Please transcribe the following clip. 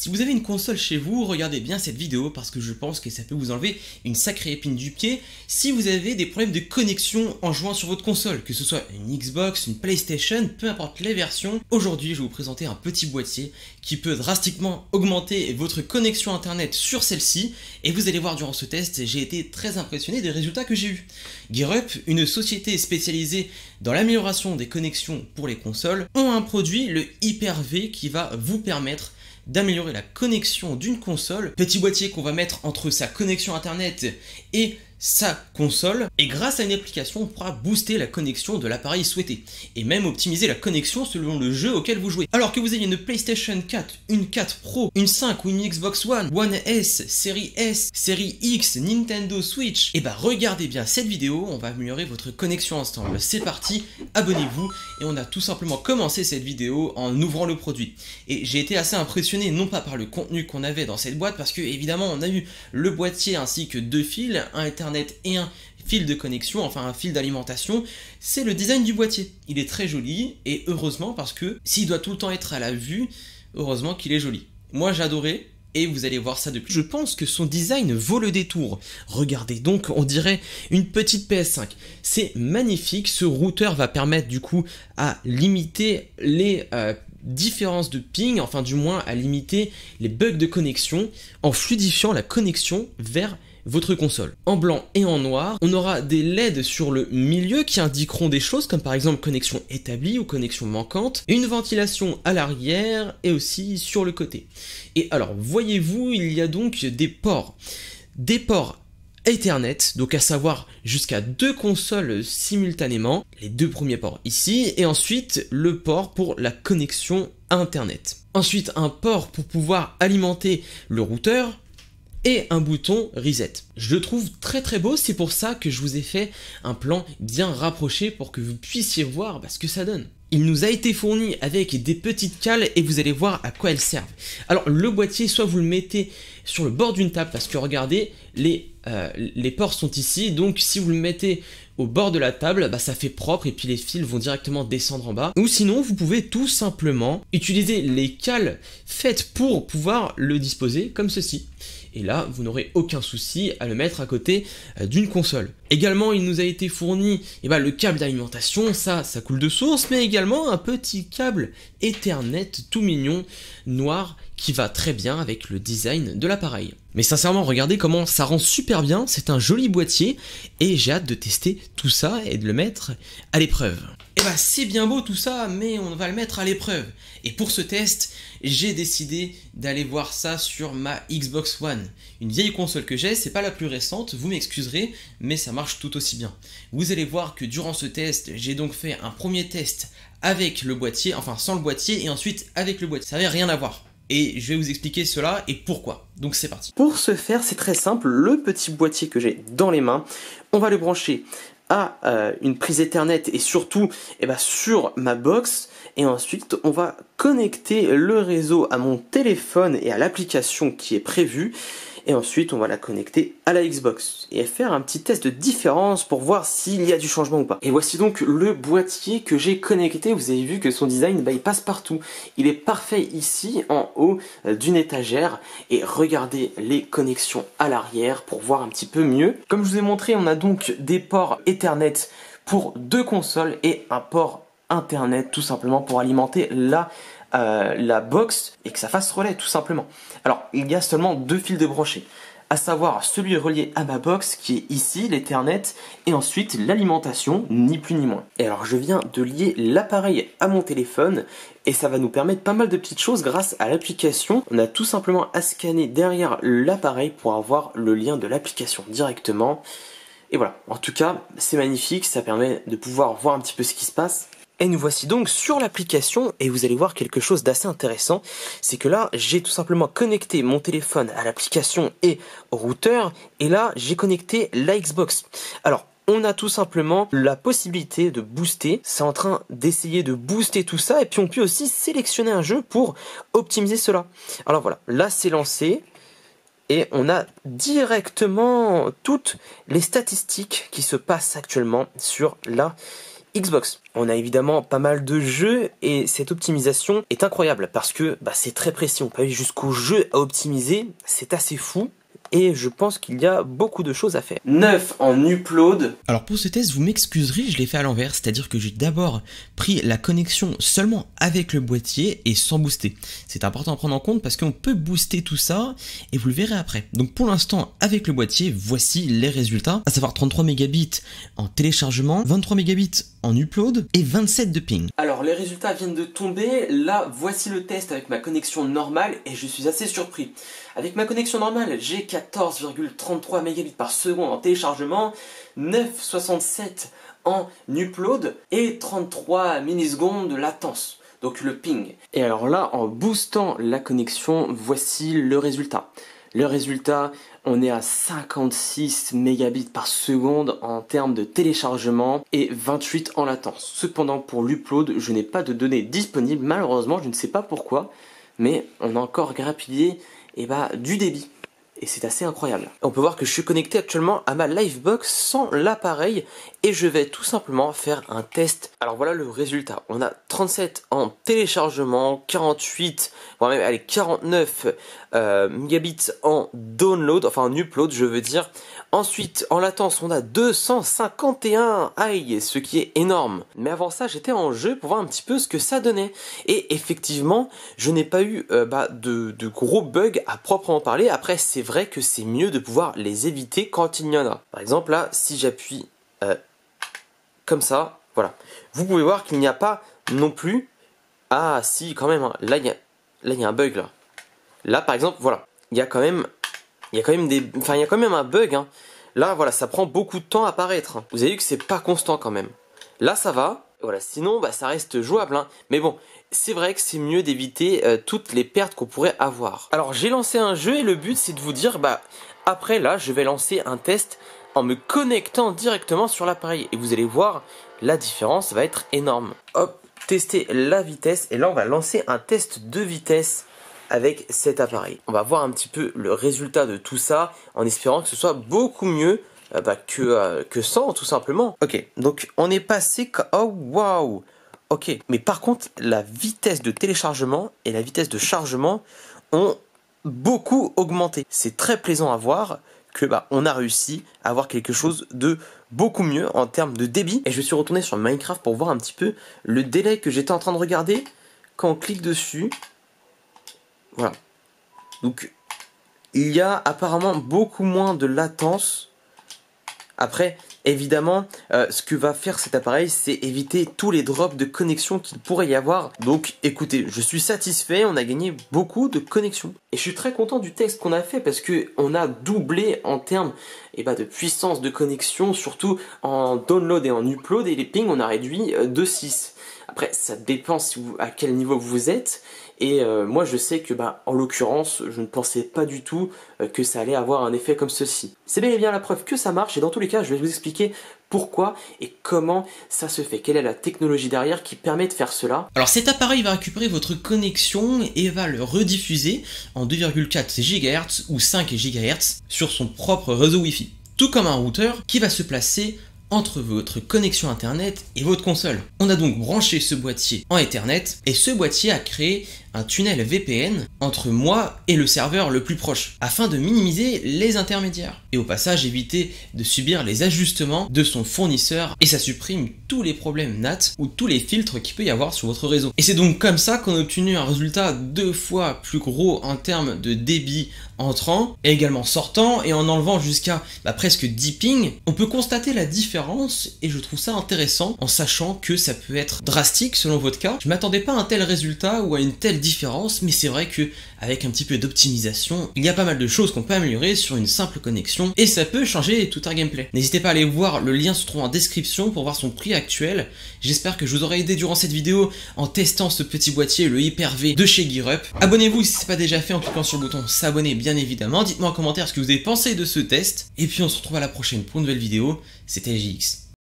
Si vous avez une console chez vous, regardez bien cette vidéo parce que je pense que ça peut vous enlever une sacrée épine du pied si vous avez des problèmes de connexion en jouant sur votre console, que ce soit une Xbox, une PlayStation, peu importe les versions. Aujourd'hui, je vais vous présenter un petit boîtier qui peut drastiquement augmenter votre connexion internet sur celle-ci et vous allez voir durant ce test, j'ai été très impressionné des résultats que j'ai eu. GearUp, une société spécialisée dans l'amélioration des connexions pour les consoles, ont un produit, le Hyper-V, qui va vous permettre d'améliorer la connexion d'une console. Petit boîtier qu'on va mettre entre sa connexion internet et sa console et grâce à une application on pourra booster la connexion de l'appareil souhaité et même optimiser la connexion selon le jeu auquel vous jouez. Alors que vous ayez une PlayStation 4, une 4 Pro, une 5 ou une Xbox One, One S, série S, série X, Nintendo Switch, et eh bah ben, regardez bien cette vidéo, on va améliorer votre connexion ensemble. C'est parti, abonnez-vous et on a tout simplement commencé cette vidéo en ouvrant le produit. Et j'ai été assez impressionné non pas par le contenu qu'on avait dans cette boîte parce que évidemment on a eu le boîtier ainsi que deux fils, un était et un fil de connexion, enfin un fil d'alimentation, c'est le design du boîtier. Il est très joli et heureusement parce que s'il doit tout le temps être à la vue, heureusement qu'il est joli. Moi j'adorais et vous allez voir ça depuis. Je pense que son design vaut le détour. Regardez donc, on dirait une petite PS5. C'est magnifique, ce routeur va permettre du coup à limiter les euh, différences de ping, enfin du moins à limiter les bugs de connexion en fluidifiant la connexion vers votre console. En blanc et en noir, on aura des LED sur le milieu qui indiqueront des choses comme par exemple connexion établie ou connexion manquante, une ventilation à l'arrière et aussi sur le côté. Et alors, voyez-vous, il y a donc des ports. Des ports Ethernet, donc à savoir jusqu'à deux consoles simultanément, les deux premiers ports ici, et ensuite le port pour la connexion Internet. Ensuite un port pour pouvoir alimenter le routeur, et un bouton reset. Je le trouve très très beau, c'est pour ça que je vous ai fait un plan bien rapproché pour que vous puissiez voir bah, ce que ça donne. Il nous a été fourni avec des petites cales et vous allez voir à quoi elles servent. Alors le boîtier, soit vous le mettez sur le bord d'une table parce que regardez, les, euh, les ports sont ici, donc si vous le mettez au bord de la table, bah, ça fait propre et puis les fils vont directement descendre en bas. Ou sinon, vous pouvez tout simplement utiliser les cales faites pour pouvoir le disposer comme ceci et là vous n'aurez aucun souci à le mettre à côté euh, d'une console. Également il nous a été fourni eh ben, le câble d'alimentation, ça ça coule de source, mais également un petit câble Ethernet tout mignon, noir, qui va très bien avec le design de l'appareil. Mais sincèrement, regardez comment ça rend super bien, c'est un joli boîtier et j'ai hâte de tester tout ça et de le mettre à l'épreuve. Eh bah, c'est bien beau tout ça, mais on va le mettre à l'épreuve. Et pour ce test, j'ai décidé d'aller voir ça sur ma Xbox One. Une vieille console que j'ai, c'est pas la plus récente, vous m'excuserez, mais ça marche tout aussi bien. Vous allez voir que durant ce test, j'ai donc fait un premier test avec le boîtier, enfin sans le boîtier, et ensuite avec le boîtier. Ça n'avait rien à voir. Et je vais vous expliquer cela et pourquoi. Donc c'est parti. Pour ce faire, c'est très simple. Le petit boîtier que j'ai dans les mains, on va le brancher à euh, une prise Ethernet et surtout eh ben, sur ma box. Et ensuite, on va connecter le réseau à mon téléphone et à l'application qui est prévue et ensuite on va la connecter à la Xbox et faire un petit test de différence pour voir s'il y a du changement ou pas. Et voici donc le boîtier que j'ai connecté, vous avez vu que son design bah, il passe partout, il est parfait ici en haut euh, d'une étagère et regardez les connexions à l'arrière pour voir un petit peu mieux. Comme je vous ai montré on a donc des ports Ethernet pour deux consoles et un port Internet tout simplement pour alimenter la euh, la box et que ça fasse relais tout simplement. Alors il y a seulement deux fils de débranchés, à savoir celui relié à ma box qui est ici, l'Ethernet, et ensuite l'alimentation, ni plus ni moins. Et alors je viens de lier l'appareil à mon téléphone et ça va nous permettre pas mal de petites choses grâce à l'application. On a tout simplement à scanner derrière l'appareil pour avoir le lien de l'application directement. Et voilà, en tout cas, c'est magnifique, ça permet de pouvoir voir un petit peu ce qui se passe. Et nous voici donc sur l'application et vous allez voir quelque chose d'assez intéressant, c'est que là j'ai tout simplement connecté mon téléphone à l'application et au routeur et là j'ai connecté la Xbox. Alors on a tout simplement la possibilité de booster. C'est en train d'essayer de booster tout ça et puis on peut aussi sélectionner un jeu pour optimiser cela. Alors voilà, là c'est lancé et on a directement toutes les statistiques qui se passent actuellement sur la Xbox. On a évidemment pas mal de jeux et cette optimisation est incroyable parce que bah, c'est très précis. On peut aller jusqu'au jeu à optimiser, c'est assez fou et je pense qu'il y a beaucoup de choses à faire. 9 en upload. Alors pour ce test, vous m'excuserez, je l'ai fait à l'envers, c'est-à-dire que j'ai d'abord pris la connexion seulement avec le boîtier et sans booster. C'est important à prendre en compte parce qu'on peut booster tout ça et vous le verrez après. Donc pour l'instant, avec le boîtier, voici les résultats, à savoir 33 mégabits en téléchargement, 23 mégabits en upload et 27 de ping. Alors les résultats viennent de tomber, là voici le test avec ma connexion normale et je suis assez surpris. Avec ma connexion normale, j'ai 14,33 mégabits par seconde en téléchargement, 9,67 en upload et 33 millisecondes de latence donc le ping. Et alors là, en boostant la connexion, voici le résultat. Le résultat, on est à 56 mégabits par seconde en termes de téléchargement et 28 en latence. Cependant, pour l'upload, je n'ai pas de données disponibles. Malheureusement, je ne sais pas pourquoi, mais on a encore grappillé et eh ben, du débit et c'est assez incroyable. On peut voir que je suis connecté actuellement à ma Livebox sans l'appareil et je vais tout simplement faire un test. Alors voilà le résultat. On a 37 en téléchargement, 48, voire même allez, 49 euh, en download, enfin en upload je veux dire. Ensuite, en latence, on a 251. Aïe, ce qui est énorme. Mais avant ça, j'étais en jeu pour voir un petit peu ce que ça donnait. Et effectivement, je n'ai pas eu euh, bah, de, gros bugs à proprement parler. Après, c'est vrai que c'est mieux de pouvoir les éviter quand il y en a. Par exemple, là, si j'appuie euh, comme ça, voilà. Vous pouvez voir qu'il n'y a pas non plus... Ah si, quand même, hein. là, il y, a... y a un bug, là. Là, par exemple, voilà. Il y a quand même il y a quand même des, enfin il y a quand même un bug. Hein. Là voilà, ça prend beaucoup de temps à apparaître. Hein. Vous avez vu que c'est pas constant quand même. Là ça va. Voilà, sinon bah ça reste jouable. Hein. Mais bon, c'est vrai que c'est mieux d'éviter euh, toutes les pertes qu'on pourrait avoir. Alors j'ai lancé un jeu et le but c'est de vous dire bah après là je vais lancer un test en me connectant directement sur l'appareil et vous allez voir la différence va être énorme. Hop, tester la vitesse et là on va lancer un test de vitesse avec cet appareil. On va voir un petit peu le résultat de tout ça en espérant que ce soit beaucoup mieux euh, bah, euh, que, sans tout simplement. Ok, donc on est passé... Oh wow Ok, mais par contre la vitesse de téléchargement et la vitesse de chargement ont beaucoup augmenté. C'est très plaisant à voir que bah, on a réussi à avoir quelque chose de beaucoup mieux en termes de débit. Et je suis retourné sur Minecraft pour voir un petit peu le délai que j'étais en train de regarder. Quand on clique dessus, voilà. Donc, il y a apparemment beaucoup moins de latence. Après, évidemment, euh, ce que va faire cet appareil, c'est éviter tous les drops de connexion qu'il pourrait y avoir. Donc, écoutez, je suis satisfait, on a gagné beaucoup de connexion Et je suis très content du texte qu'on a fait parce que on a doublé en termes et eh ben, de puissance de connexion, surtout en download et en upload, et les pings, on a réduit euh, de 6. Après, ça dépend à quel niveau vous êtes, et euh, moi je sais que bah, en l'occurrence je ne pensais pas du tout euh, que ça allait avoir un effet comme ceci. C'est bien et bien la preuve que ça marche et dans tous les cas je vais vous expliquer pourquoi et comment ça se fait, quelle est la technologie derrière qui permet de faire cela. Alors cet appareil va récupérer votre connexion et va le rediffuser en 2,4 GHz ou 5 GHz sur son propre réseau Wi-Fi, tout comme un routeur qui va se placer entre votre connexion Internet et votre console. On a donc branché ce boîtier en Ethernet et ce boîtier a créé un tunnel VPN entre moi et le serveur le plus proche, afin de minimiser les intermédiaires. Et au passage, éviter de subir les ajustements de son fournisseur, et ça supprime tous les problèmes NAT ou tous les filtres qu'il peut y avoir sur votre réseau. Et c'est donc comme ça qu'on a obtenu un résultat deux fois plus gros en termes de débit entrant et également sortant, et en enlevant jusqu'à bah, presque 10 on peut constater la différence, et je trouve ça intéressant, en sachant que ça peut être drastique selon votre cas. Je m'attendais pas à un tel résultat ou à une telle mais c'est vrai que avec un petit peu d'optimisation, il y a pas mal de choses qu'on peut améliorer sur une simple connexion, et ça peut changer tout un gameplay. N'hésitez pas à aller voir, le lien se trouve en description pour voir son prix actuel. J'espère que je vous aurai aidé durant cette vidéo en testant ce petit boîtier, le Hyper V de chez Gearup. Abonnez-vous si ce n'est pas déjà fait en cliquant sur le bouton s'abonner bien évidemment. Dites-moi en commentaire ce que vous avez pensé de ce test, et puis on se retrouve à la prochaine pour une nouvelle vidéo. C'était JX.